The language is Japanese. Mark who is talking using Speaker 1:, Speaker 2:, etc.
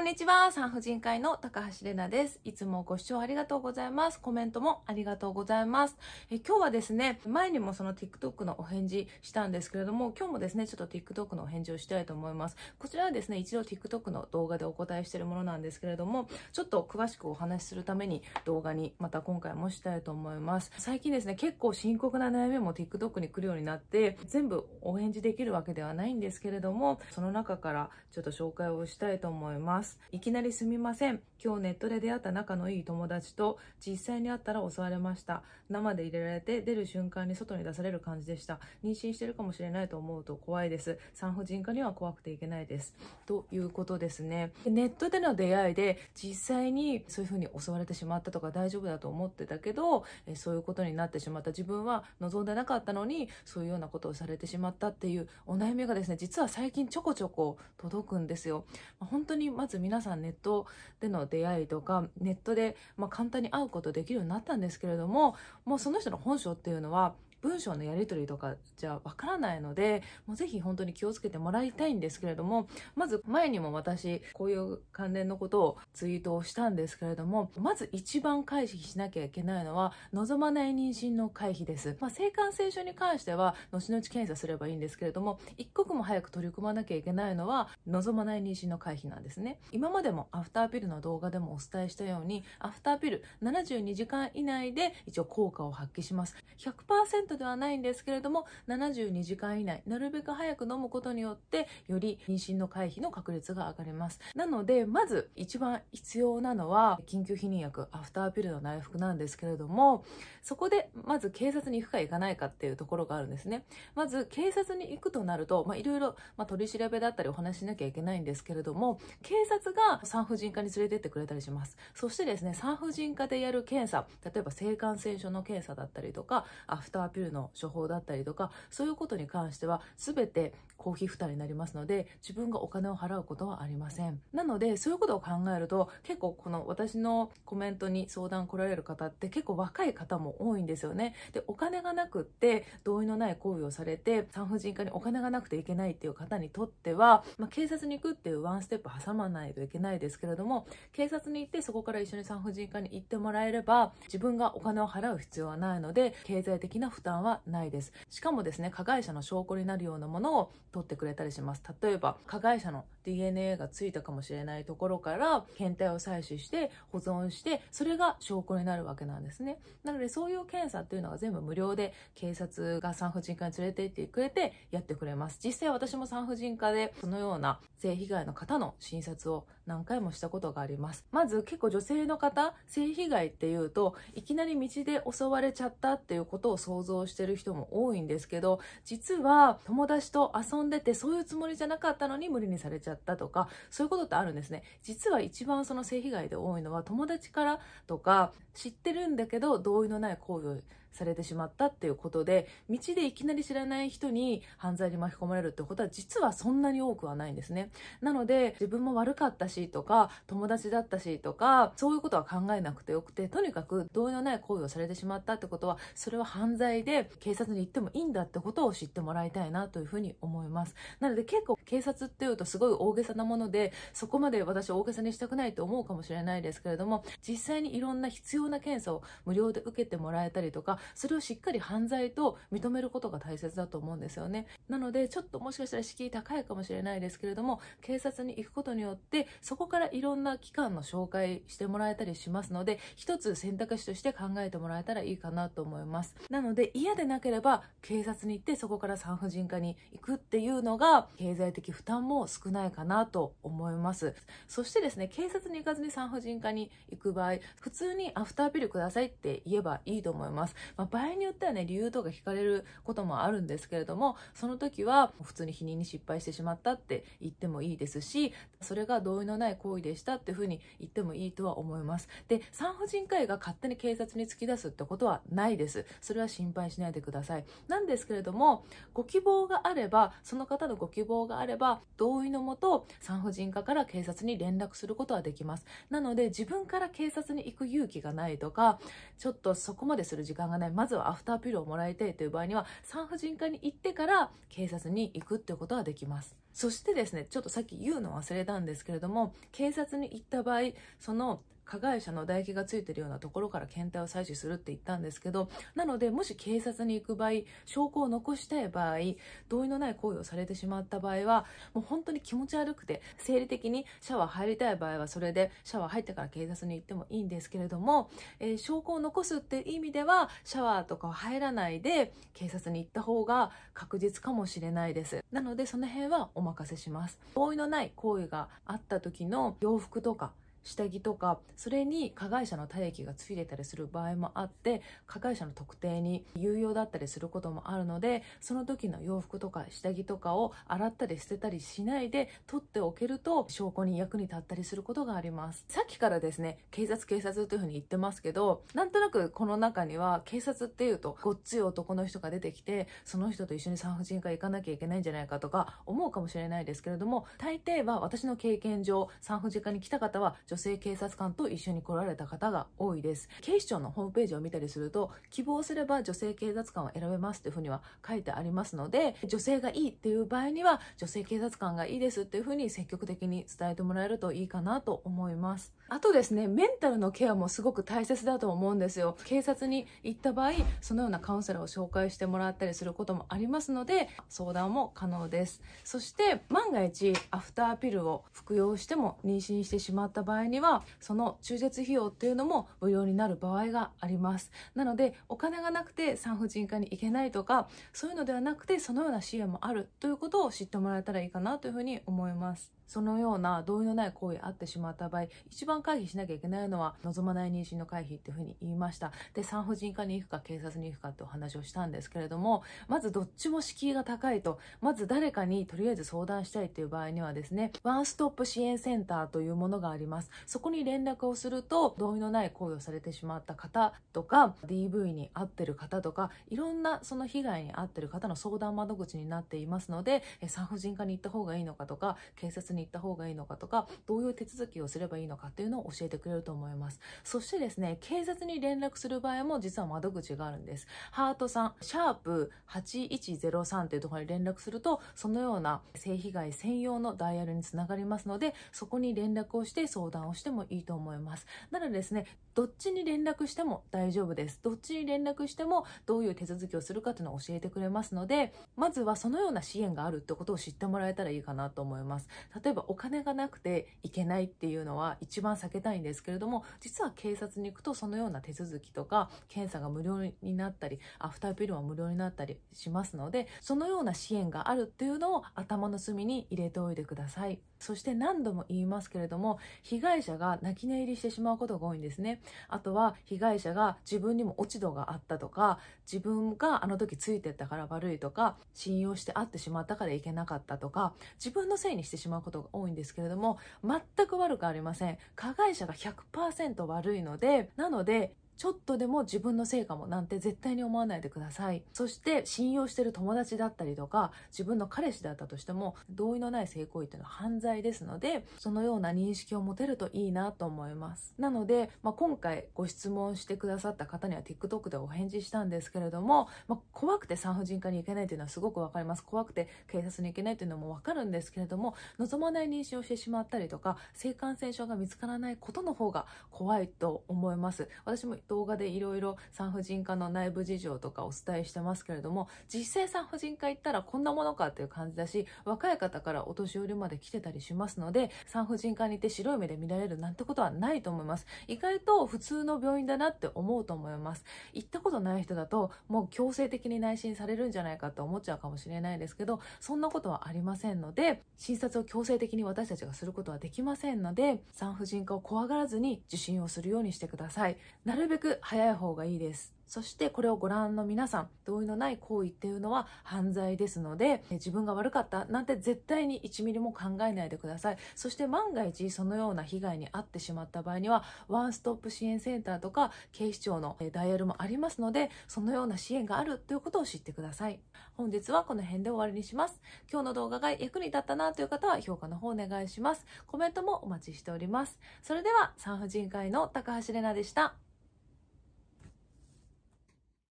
Speaker 1: こんにちは。産婦人科医の高橋玲奈です。いつもご視聴ありがとうございます。コメントもありがとうございます。え今日はですね、前にもその TikTok のお返事したんですけれども、今日もですね、ちょっと TikTok のお返事をしたいと思います。こちらはですね、一度 TikTok の動画でお答えしているものなんですけれども、ちょっと詳しくお話しするために動画にまた今回もしたいと思います。最近ですね、結構深刻な悩みも TikTok に来るようになって、全部お返事できるわけではないんですけれども、その中からちょっと紹介をしたいと思います。。いきなりすみません。今日ネットで出会った仲のいい友達と実際に会ったら襲われました。生で入れられて出る瞬間に外に出される感じでした。妊娠してるかもしれないと思うと怖いです。産婦人科には怖くていけないです。ということですね。ネットでの出会いで実際にそういう風に襲われてしまったとか大丈夫だと思ってたけど、そういうことになってしまった自分は望んでなかったのにそういうようなことをされてしまったっていうお悩みがですね、実は最近ちょこちょこ届くんですよ。ま本当にまず皆さんネットでの出会いとかネットで、ま簡単に会うことできるようになったんですけれどももうその人の本性っていうのは文章のやり取りとかじゃわからないので、もうぜひ本当に気をつけてもらいたいんですけれども、まず前にも私、こういう関連のことをツイートをしたんですけれども、まず一番回避しなきゃいけないのは、望まない妊娠の回避です。まあ、性感染症に関しては、後々検査すればいいんですけれども、一刻も早く取り組まなきゃいけないのは、望まない妊娠の回避なんですね。今までもアフターピルの動画でもお伝えしたように、アフターピル72時間以内で一応効果を発揮します。100% 100%ではないんですけれども、72時間以内、なるべく早く飲むことによって、より妊娠の回避の確率が上がります。なので、まず一番必要なのは、緊急避妊薬、アフターピルの内服なんですけれども、そこで、まず警察に行くか行かないかっていうところがあるんですね。まず、警察に行くとなると、まあ、いろいろ、ま取り調べだったりお話しなきゃいけないんですけれども、警察が産婦人科に連れてってくれたりします。そしてですね、産婦人科でやる検査、例えば性感染症の検査だったりとか、アフターピルピルの処方だったりとか、そういうことに関しては全て公費負担になりますので、自分がお金を払うことはありません。なので、そういうことを考えると、結構この私のコメントに相談来られる方って結構若い方も多いんですよね。で、お金がなくって、同意のない行為をされて、産婦人科にお金がなくていけないっていう方にとっては、まあ、警察に行くっていうワンステップ挟まないといけないですけれども、警察に行ってそこから一緒に産婦人科に行ってもらえれば、自分がお金を払う必要はないので、経済的な負担担はないです。しかもですね、加害者の証拠になるようなものを取ってくれたりします。例えば、加害者の DNA がついたかもしれないところから、検体を採取して、保存して、それが証拠になるわけなんですね。なので、そういう検査っていうのが全部無料で、警察が産婦人科に連れて行ってくれて、やってくれます。実際私も産婦人科で、そのような性被害の方の診察を何回もしたことがあります。まず、結構女性の方、性被害っていうと、いきなり道で襲われちゃったっていうことを想像想してる人も多いんですけど、実は友達と遊んでてそういうつもりじゃなかったのに無理にされちゃったとか、そういうことってあるんですね。実は一番その性被害で多いのは友達からとか、知ってるんだけど同意のない行為をされてしまったっていうことで道でいきなり知らない人に犯罪に巻き込まれるってことは実はそんなに多くはないんですねなので自分も悪かったしとか友達だったしとかそういうことは考えなくてよくてとにかく同意のない行為をされてしまったってことはそれは犯罪で警察に行ってもいいんだってことを知ってもらいたいなというふうに思いますなので結構警察っていうとすごい大げさなものでそこまで私大げさにしたくないと思うかもしれないですけれども実際にいろんな必要な検査を無料で受けてもらえたりとかそれをしっかり犯罪と認めることが大切だと思うんですよね。なので、ちょっともしかしたら敷居高いかもしれないですけれども、警察に行くことによって、そこからいろんな機関の紹介してもらえたりしますので、一つ選択肢として考えてもらえたらいいかなと思います。なので、嫌でなければ警察に行ってそこから産婦人科に行くっていうのが、経済的負担も少ないかなと思います。そしてですね、警察に行かずに産婦人科に行く場合、普通にアフターピルくださいって言えばいいと思います。まあ、場合によってはね、理由とか聞かれることもあるんですけれども、その時は普通に否認に失敗してしまったって言ってもいいですし、それが同意のない行為でしたっていうふうに言ってもいいとは思います。で、産婦人科医が勝手に警察に突き出すってことはないです。それは心配しないでください。なんですけれども、ご希望があれば、その方のご希望があれば、同意のもと、産婦人科から警察に連絡することはできます。なので、自分から警察に行く勇気がないとか、ちょっとそこまでする時間がね、まずはアフターピルをもらいたいという場合には、産婦人科に行ってから警察に行くってことはできます。そしてですね、ちょっとさっき言うの忘れたんですけれども、警察に行った場合、その加害者の唾液がついてるようなところから検体を採取するって言ったんですけど、なので、もし警察に行く場合、証拠を残したい場合、同意のない行為をされてしまった場合は、もう本当に気持ち悪くて、生理的にシャワー入りたい場合は、それでシャワー入ってから警察に行ってもいいんですけれども、えー、証拠を残すって意味では、シャワーとかは入らないで、警察に行った方が確実かもしれないです。なので、その辺はお任せします。同意のない行為があった時の洋服とか、下着とかそれに加害者の体液がついてたりする場合もあって加害者の特定に有用だったりすることもあるのでその時の洋服とか下着とかを洗ったり捨てたりしないで取っておけると証拠に役に立ったりすることがありますさっきからですね警察警察というふうに言ってますけどなんとなくこの中には警察っていうとごっつい男の人が出てきてその人と一緒に産婦人科行かなきゃいけないんじゃないかとか思うかもしれないですけれども大抵は私の経験上産婦人科に来た方は女性警察官と一緒に来られた方が多いです。警視庁のホームページを見たりすると、希望すれば女性警察官を選べますというふうには書いてありますので、女性がいいっていう場合には、女性警察官がいいですっていうふうに積極的に伝えてもらえるといいかなと思います。あとですねメンタルのケアもすごく大切だと思うんですよ警察に行った場合そのようなカウンセラーを紹介してもらったりすることもありますので相談も可能ですそして万が一アフターピルを服用しても妊娠してしまった場合にはその中絶費用っていうのも無料になる場合がありますなのでお金がなくて産婦人科に行けないとかそういうのではなくてそのような支援もあるということを知ってもらえたらいいかなというふうに思いますそのような同意のない行為あってしまった場合、一番回避しなきゃいけないのは、望まない妊娠の回避っていうふうに言いました。で、産婦人科に行くか警察に行くかってお話をしたんですけれども、まずどっちも敷居が高いと、まず誰かにとりあえず相談したいっていう場合にはですね、ワンストップ支援センターというものがあります。そこに連絡をすると、同意のない行為をされてしまった方とか、DV に遭ってる方とか、いろんなその被害に遭ってる方の相談窓口になっていますので、産婦人科に行った方がいいのかとか、警察にに行った方がいいのかとか、どういう手続きをすればいいのかっていうのを教えてくれると思います。そしてですね、警察に連絡する場合も実は窓口があるんです。ハートさん、シャープ8103っていうところに連絡すると、そのような性被害専用のダイヤルにつながりますので、そこに連絡をして相談をしてもいいと思います。なのでですね、どっちに連絡しても大丈夫です。どっちに連絡してもどういう手続きをするかっていうのを教えてくれますので、まずはそのような支援があるってことを知ってもらえたらいいかなと思います。例例えばお金がなくていけないっていうのは一番避けたいんですけれども実は警察に行くとそのような手続きとか検査が無料になったりアフターピルは無料になったりしますのでそのような支援があるっていうのを頭の隅に入れておいてください。そして何度も言いますけれども被害者が泣き寝入りしてしまうことが多いんですね。あとは被害者が自分にも落ち度があったとか自分があの時ついてったから悪いとか信用して会ってしまったからいけなかったとか自分のせいにしてしまうことことが多いんですけれども、全く悪くありません。加害者が100%悪いので、なので、ちょっとでも自分のせいかもなんて絶対に思わないでください。そして信用してる友達だったりとか、自分の彼氏だったとしても、同意のない性行為っていうのは犯罪ですので、そのような認識を持てるといいなと思います。なので、まあ、今回ご質問してくださった方には TikTok でお返事したんですけれども、まあ、怖くて産婦人科に行けないというのはすごくわかります。怖くて警察に行けないというのもわかるんですけれども、望まない妊娠をしてしまったりとか、性感染症が見つからないことの方が怖いと思います。私も動画でいろいろ産婦人科の内部事情とかお伝えしてますけれども、実際産婦人科行ったらこんなものかっていう感じだし、若い方からお年寄りまで来てたりしますので、産婦人科に行って白い目で見られるなんてことはないと思います。意外と普通の病院だなって思うと思います。行ったことない人だと、もう強制的に内診されるんじゃないかって思っちゃうかもしれないですけど、そんなことはありませんので、診察を強制的に私たちがすることはできませんので、産婦人科を怖がらずに受診をするようにしてください。なるべく早い方がいいです。そしてこれをご覧の皆さん、同意のない行為っていうのは犯罪ですので、自分が悪かったなんて絶対に1ミリも考えないでください。そして万が一そのような被害に遭ってしまった場合には、ワンストップ支援センターとか警視庁のダイヤルもありますので、そのような支援があるということを知ってください。本日はこの辺で終わりにします。今日の動画が役に立ったなという方は評価の方お願いします。コメントもお待ちしております。それでは産婦人科医の高橋玲奈でした。